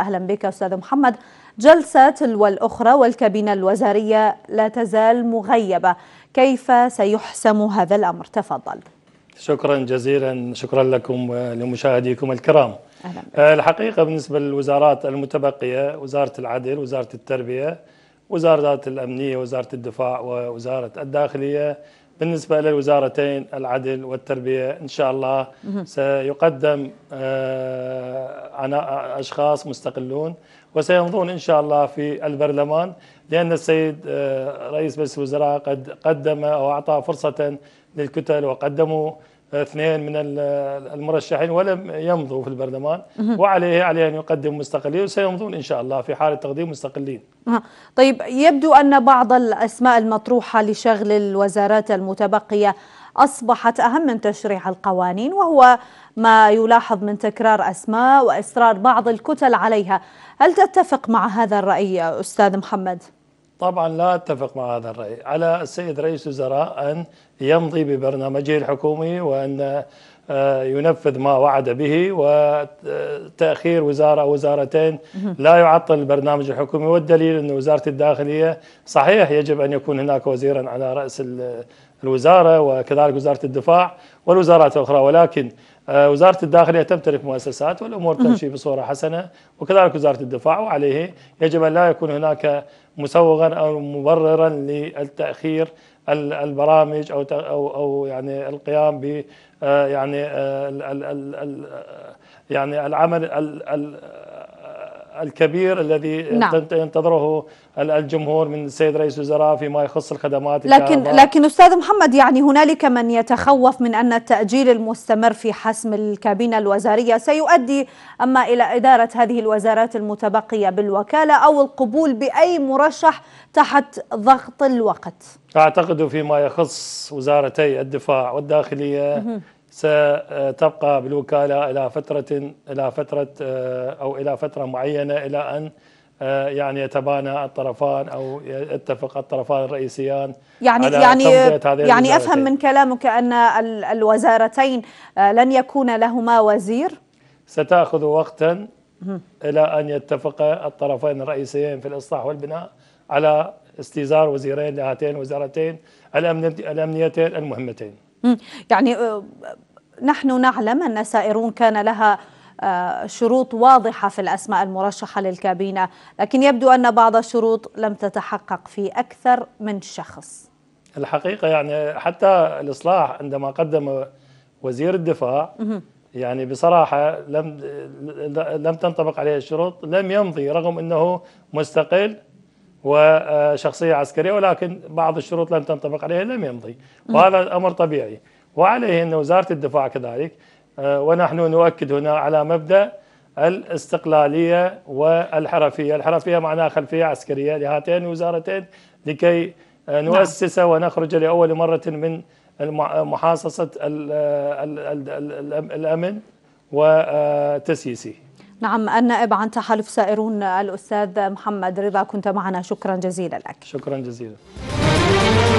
أهلا بك أستاذ محمد جلسة والأخرى والكابينة الوزارية لا تزال مغيبة كيف سيحسم هذا الأمر تفضل شكرا جزيلا شكرا لكم ولمشاهديكم الكرام أهلا آه، الحقيقة بالنسبة للوزارات المتبقية وزارة العدل وزارة التربية وزارة الأمنية وزارة الدفاع ووزارة الداخلية بالنسبة للوزارتين العدل والتربية إن شاء الله سيقدم آه، عن أشخاص مستقلون وسيمضون إن شاء الله في البرلمان لأن السيد آه، رئيس مجلس الوزراء قد قدم أو أعطى فرصة للكتل وقدموا آه، اثنين من آه، المرشحين ولم يمضوا في البرلمان وعليه عليه ان يقدم مستقلين وسيمضون ان شاء الله في حاله تقديم مستقلين. طيب يبدو ان بعض الاسماء المطروحه لشغل الوزارات المتبقيه أصبحت أهم من تشريع القوانين وهو ما يلاحظ من تكرار أسماء وإصرار بعض الكتل عليها هل تتفق مع هذا الرأي أستاذ محمد؟ طبعا لا اتفق مع هذا الراي، على السيد رئيس الوزراء ان يمضي ببرنامجه الحكومي وان آه، ينفذ ما وعد به وتأخير وزارة أو وزارتين لا يعطل البرنامج الحكومي والدليل أن وزارة الداخلية صحيح يجب أن يكون هناك وزيرا على رأس الوزارة وكذلك وزارة الدفاع والوزارات الأخرى ولكن آه، وزارة الداخلية تمتلك مؤسسات والأمور تمشي بصورة حسنة وكذلك وزارة الدفاع وعليه يجب أن لا يكون هناك مسوغا أو مبررا للتأخير البرامج أو أو أو يعني القيام ب آه، يعني آه، يعني العمل الكبير الذي نعم. ينتظره الجمهور من السيد رئيس الوزراء فيما يخص الخدمات لكن لكن استاذ محمد يعني هنالك من يتخوف من ان التاجيل المستمر في حسم الكابينه الوزاريه سيؤدي اما الى اداره هذه الوزارات المتبقيه بالوكاله او القبول باي مرشح تحت ضغط الوقت اعتقد فيما يخص وزارتي الدفاع والداخليه ستبقى بالوكالة إلى فترة إلى فترة آه، أو إلى فترة معينة إلى أن آه، يعني يتبانى الطرفان او يتفق الطرفان الرئيسيان يعني على يعني يعني افهم من كلامك ان الوزارتين آه، لن يكون لهما وزير ستاخذ وقتا الى ان يتفق الطرفين الرئيسيين في الاصلاح والبناء على استيزار وزيرين لهاتين الوزارتين الامنيتين المهمتين يعني نحن نعلم أن سائرون كان لها آه، شروط واضحة في الأسماء المرشحة للكابينة لكن يبدو أن بعض الشروط لم تتحقق في أكثر من شخص الحقيقة يعني حتى الإصلاح عندما قدم وزير الدفاع يعني بصراحة لم لم تنطبق عليه الشروط لم يمضي رغم أنه مستقل وشخصية عسكرية ولكن بعض الشروط لم تنطبق عليه لم يمضي وهذا أمر طبيعي وعليه ان وزارة الدفاع كذلك آه، ونحن نؤكد هنا على مبدأ الاستقلالية والحرفية الحرفية معناها خلفية عسكرية لهاتين الوزارتين لكي آه، نعم. نؤسس ونخرج لأول مرة من محاصصة الأمن وتسييسه آه، نعم النائب عن تحالف سائرون الأستاذ محمد رضا كنت معنا شكرا جزيلا لك شكرا جزيلا